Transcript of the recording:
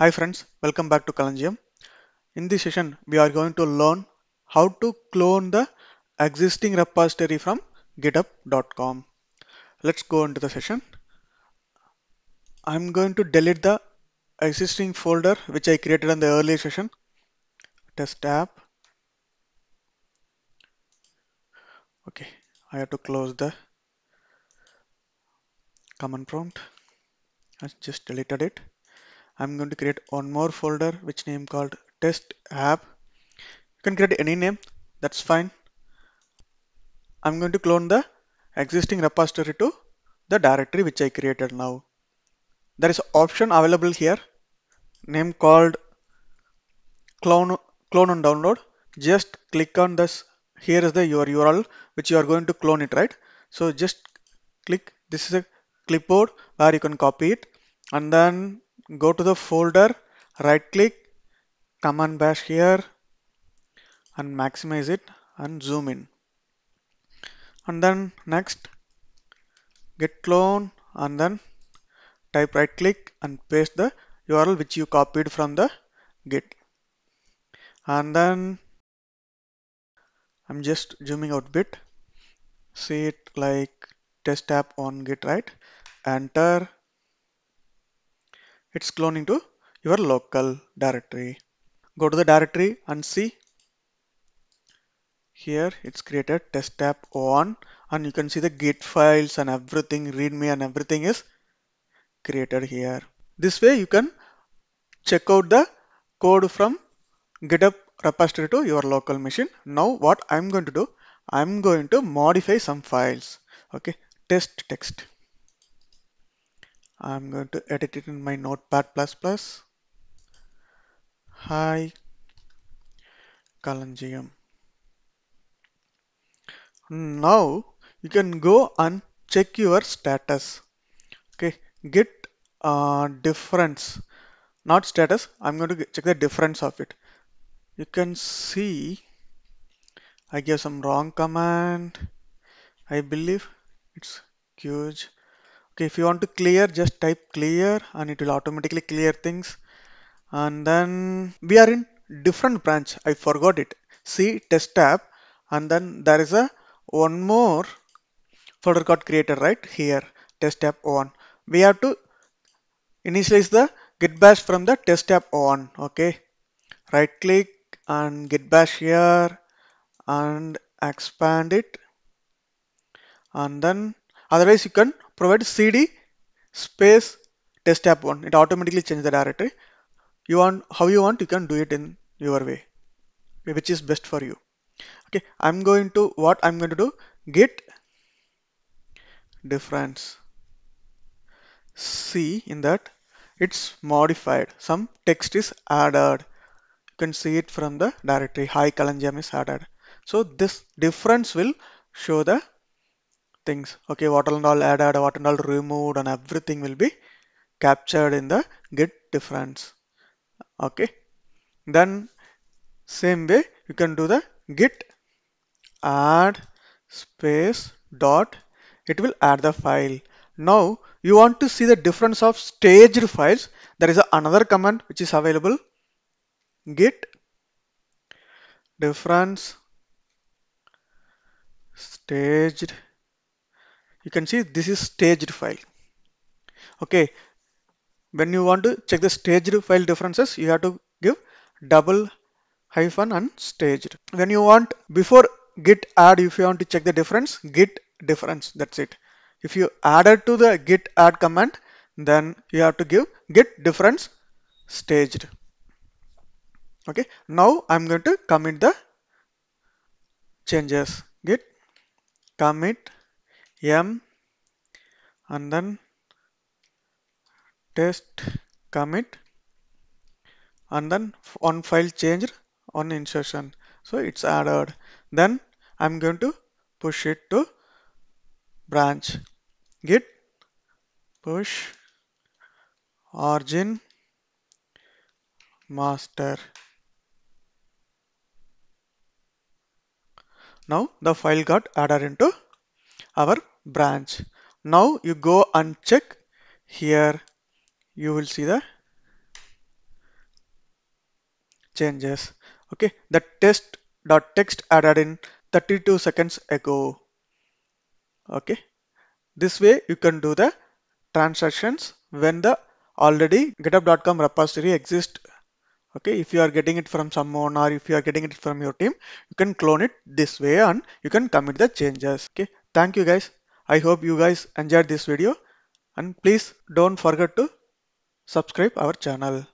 Hi friends, welcome back to Kalanjium. In this session, we are going to learn how to clone the existing repository from github.com. Let's go into the session. I'm going to delete the existing folder which I created in the earlier session. Test app. Okay, I have to close the command prompt. I just deleted it. I'm going to create one more folder which name called test app. You can create any name, that's fine. I'm going to clone the existing repository to the directory which I created now. There is option available here name called clone clone on download. Just click on this. Here is the your URL which you are going to clone it, right? So just click. This is a clipboard where you can copy it and then go to the folder, right click, command bash here and maximize it and zoom in. And then next, git clone and then type right click and paste the URL which you copied from the git. And then I'm just zooming out a bit. See it like test app on git, right? Enter it's cloning to your local directory. Go to the directory and see here it's created test tab on and you can see the git files and everything readme and everything is created here. This way you can check out the code from GitHub repository to your local machine. Now what I'm going to do, I'm going to modify some files. Okay, test text. I'm going to edit it in my notepad++. Hi, Kalangium. Now you can go and check your status. Okay, git uh, difference, not status. I'm going to check the difference of it. You can see I gave some wrong command. I believe it's huge okay if you want to clear just type clear and it will automatically clear things and then we are in different branch I forgot it see test tab and then there is a one more folder got created right here test tab on we have to initialize the git bash from the test tab on okay right click and git bash here and expand it and then otherwise you can provide cd space test app one it automatically changes the directory you want how you want you can do it in your way which is best for you okay i'm going to what i'm going to do git difference see in that it's modified some text is added you can see it from the directory hi kalanjam is added so this difference will show the things okay what and all added what and all removed and everything will be captured in the git difference okay then same way you can do the git add space dot it will add the file now you want to see the difference of staged files there is another command which is available git difference staged you can see this is staged file okay when you want to check the staged file differences you have to give double hyphen and staged when you want before git add if you want to check the difference git difference that's it if you added to the git add command then you have to give git difference staged okay now i'm going to commit the changes git commit m and then test commit and then on file change on insertion so it's added then I'm going to push it to branch git push origin master now the file got added into our branch now you go and check here you will see the changes. Okay, the test dot text added in 32 seconds ago. Okay, this way you can do the transactions when the already github.com repository exists. Okay, if you are getting it from someone or if you are getting it from your team, you can clone it this way and you can commit the changes. Okay, thank you guys. I hope you guys enjoyed this video and please don't forget to subscribe our channel.